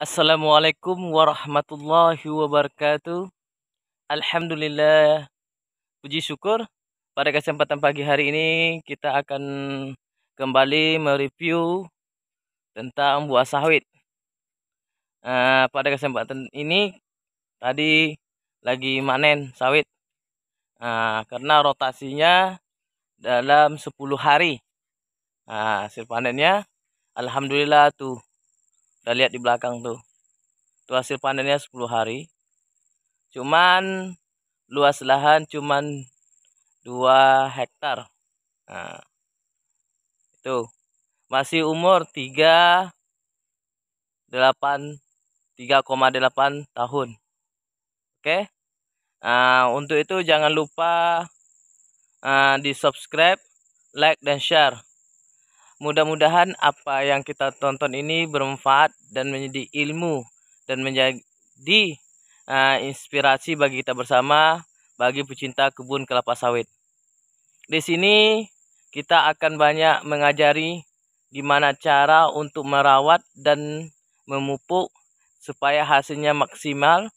Assalamualaikum warahmatullahi wabarakatuh. Alhamdulillah. Puji syukur pada kesempatan pagi hari ini kita akan kembali mereview tentang buah sawit. Eh, pada kesempatan ini tadi lagi manen sawit. Eh, karena rotasinya dalam 10 hari. Nah, hasil panennya alhamdulillah tuh kita lihat di belakang tuh itu hasil panennya 10 hari cuman luas lahan cuman 2 hektar nah, itu masih umur 3 8 3,8 tahun oke okay? nah, untuk itu jangan lupa uh, di subscribe like dan share Mudah-mudahan apa yang kita tonton ini bermanfaat dan menjadi ilmu dan menjadi uh, inspirasi bagi kita bersama, bagi pecinta kebun kelapa sawit. Di sini kita akan banyak mengajari gimana cara untuk merawat dan memupuk supaya hasilnya maksimal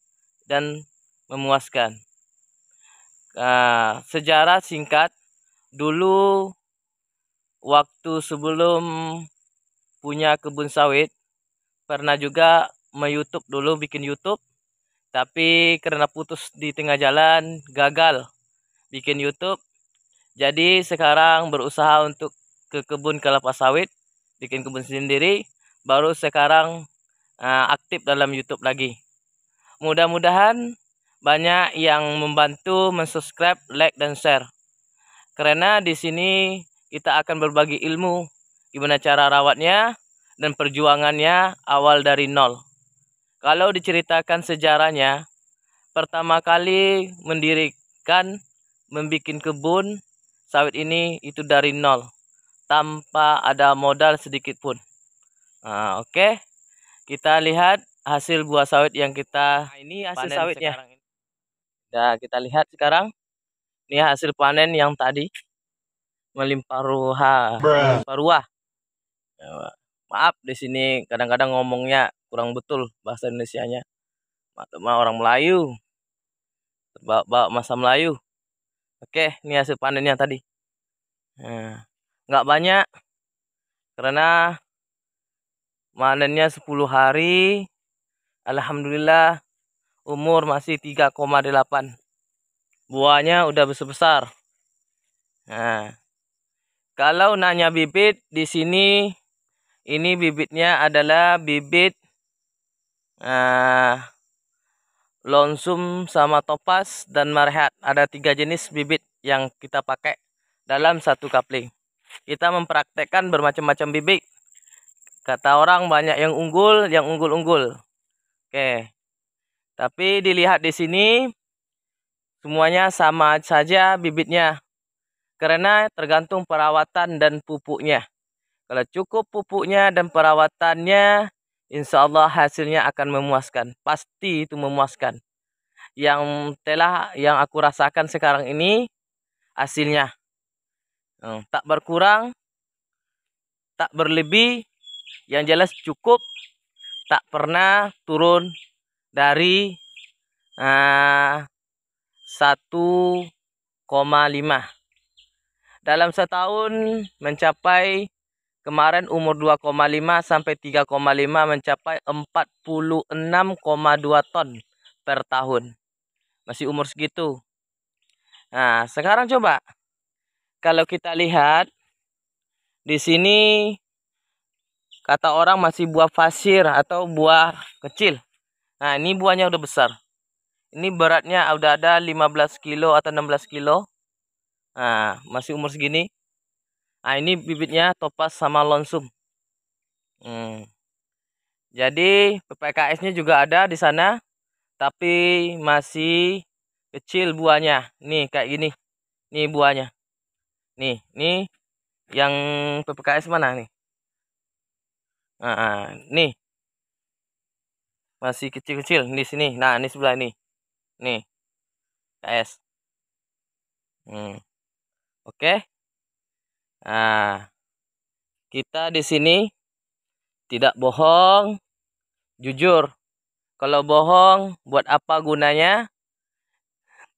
dan memuaskan. Uh, sejarah singkat, dulu waktu sebelum punya kebun sawit pernah juga me-YouTube dulu bikin YouTube tapi karena putus di tengah jalan gagal bikin YouTube jadi sekarang berusaha untuk ke kebun kelapa sawit bikin kebun sendiri baru sekarang uh, aktif dalam YouTube lagi mudah-mudahan banyak yang membantu mensubscribe like dan share karena di sini kita akan berbagi ilmu gimana cara rawatnya dan perjuangannya awal dari nol. Kalau diceritakan sejarahnya, pertama kali mendirikan, membuat kebun sawit ini itu dari nol, tanpa ada modal sedikit pun. Nah, Oke, okay. kita lihat hasil buah sawit yang kita nah, ini hasil sawitnya. Ini. Nah, kita lihat sekarang ini hasil panen yang tadi melimparuha melimparuah ya, maaf di sini kadang-kadang ngomongnya kurang betul bahasa Indonesianya mah orang Melayu bawa, bawa masa Melayu oke ini hasil panennya tadi ya, nggak banyak karena panennya 10 hari Alhamdulillah umur masih 3,8 buahnya udah besar-besar nah kalau nanya bibit di sini ini bibitnya adalah bibit uh, eh, lonsum sama topas dan marhat. Ada tiga jenis bibit yang kita pakai dalam satu kapling. Kita mempraktekkan bermacam-macam bibit. Kata orang banyak yang unggul, yang unggul-unggul. Oke. Tapi dilihat di sini semuanya sama saja bibitnya karena tergantung perawatan dan pupuknya. Kalau cukup pupuknya dan perawatannya, insya Allah hasilnya akan memuaskan. Pasti itu memuaskan. Yang telah yang aku rasakan sekarang ini hasilnya hmm, tak berkurang, tak berlebih, yang jelas cukup, tak pernah turun dari uh, ah, 1,5 dalam setahun mencapai kemarin umur 2,5 sampai 3,5 mencapai 46,2 ton per tahun. Masih umur segitu. Nah, sekarang coba kalau kita lihat di sini kata orang masih buah pasir atau buah kecil. Nah, ini buahnya udah besar. Ini beratnya udah ada 15 kilo atau 16 kilo. Nah, masih umur segini. Nah, ini bibitnya topas sama lonsum. Hmm. Jadi PPKS-nya juga ada di sana, tapi masih kecil buahnya. Nih kayak gini. Nih buahnya. Nih, nih yang PPKS mana nih? Nah, nih. Masih kecil-kecil di sini. Nah, ini sebelah ini. Nih. KS. Hmm. Oke. Nah, kita di sini tidak bohong, jujur. Kalau bohong, buat apa gunanya?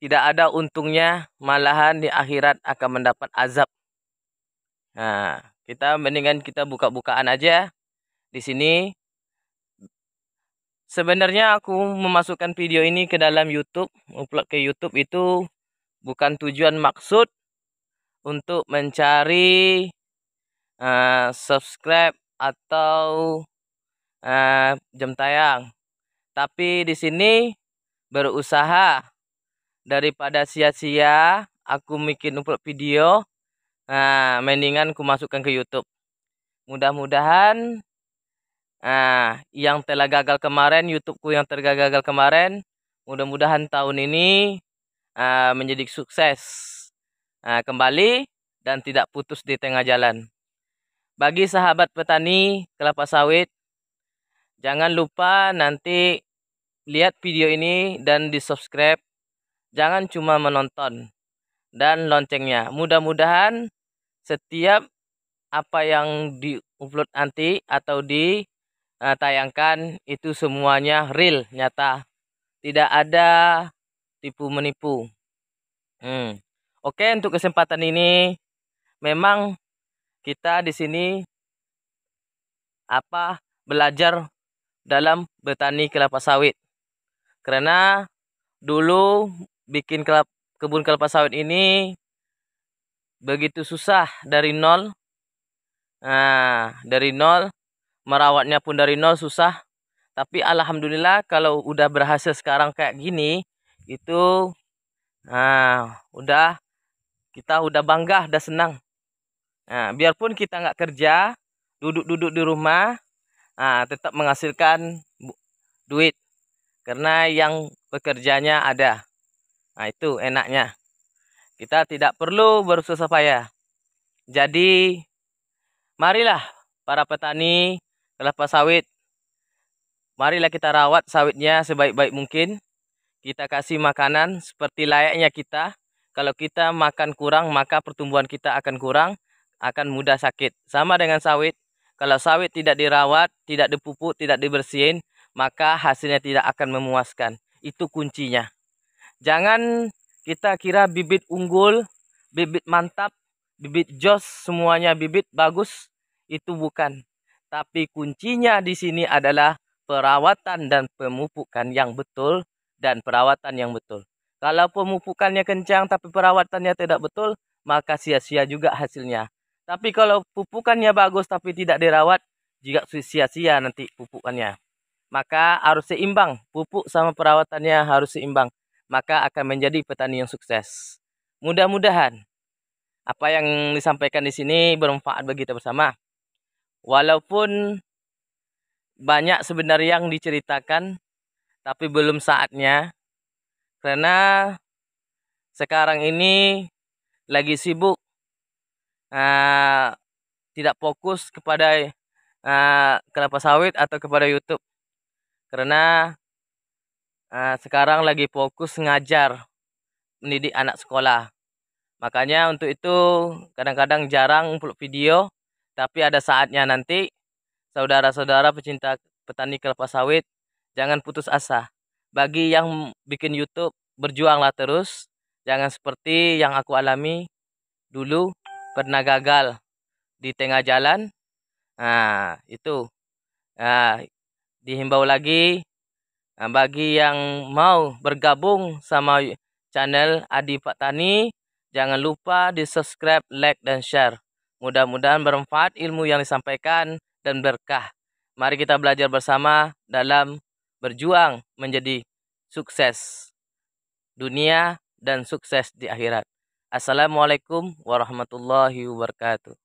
Tidak ada untungnya, malahan di akhirat akan mendapat azab. Nah, kita mendingan kita buka-bukaan aja di sini. Sebenarnya aku memasukkan video ini ke dalam YouTube, upload ke YouTube itu bukan tujuan maksud untuk mencari uh, subscribe atau uh, jam tayang. Tapi di sini berusaha daripada sia-sia aku bikin upload video, nah mendingan ku masukkan ke YouTube. Mudah-mudahan nah yang telah gagal kemarin, YouTubeku yang tergagal kemarin, mudah-mudahan tahun ini uh, menjadi sukses nah, kembali dan tidak putus di tengah jalan. Bagi sahabat petani kelapa sawit, jangan lupa nanti lihat video ini dan di subscribe. Jangan cuma menonton dan loncengnya. Mudah-mudahan setiap apa yang di-upload nanti atau ditayangkan itu semuanya real, nyata. Tidak ada tipu menipu. Hmm. Oke, untuk kesempatan ini memang kita di sini apa belajar dalam bertani kelapa sawit. Karena dulu bikin kelap, kebun kelapa sawit ini begitu susah dari nol. Nah, dari nol merawatnya pun dari nol susah. Tapi alhamdulillah kalau udah berhasil sekarang kayak gini itu nah udah kita udah bangga, udah senang. Nah, biarpun kita nggak kerja, duduk-duduk di rumah, nah, tetap menghasilkan duit. Karena yang pekerjanya ada. Nah, itu enaknya. Kita tidak perlu berusaha payah. Jadi, marilah para petani kelapa sawit. Marilah kita rawat sawitnya sebaik-baik mungkin. Kita kasih makanan seperti layaknya kita kalau kita makan kurang, maka pertumbuhan kita akan kurang, akan mudah sakit. Sama dengan sawit. Kalau sawit tidak dirawat, tidak dipupuk, tidak dibersihin, maka hasilnya tidak akan memuaskan. Itu kuncinya. Jangan kita kira bibit unggul, bibit mantap, bibit jos, semuanya bibit bagus. Itu bukan. Tapi kuncinya di sini adalah perawatan dan pemupukan yang betul dan perawatan yang betul. Kalau pemupukannya kencang tapi perawatannya tidak betul, maka sia-sia juga hasilnya. Tapi kalau pupukannya bagus tapi tidak dirawat, juga sia-sia nanti pupukannya. Maka harus seimbang, pupuk sama perawatannya harus seimbang. Maka akan menjadi petani yang sukses. Mudah-mudahan apa yang disampaikan di sini bermanfaat bagi kita bersama. Walaupun banyak sebenarnya yang diceritakan, tapi belum saatnya karena sekarang ini lagi sibuk uh, tidak fokus kepada uh, kelapa sawit atau kepada YouTube karena uh, sekarang lagi fokus ngajar mendidik anak sekolah makanya untuk itu kadang-kadang jarang upload video tapi ada saatnya nanti saudara-saudara pecinta petani kelapa sawit jangan putus asa bagi yang bikin YouTube berjuanglah terus jangan seperti yang aku alami dulu pernah gagal di tengah jalan nah itu nah, dihimbau lagi nah, bagi yang mau bergabung sama channel Adi Pak Tani jangan lupa di subscribe like dan share mudah-mudahan bermanfaat ilmu yang disampaikan dan berkah mari kita belajar bersama dalam berjuang menjadi sukses dunia dan sukses di akhirat. Assalamualaikum warahmatullahi wabarakatuh.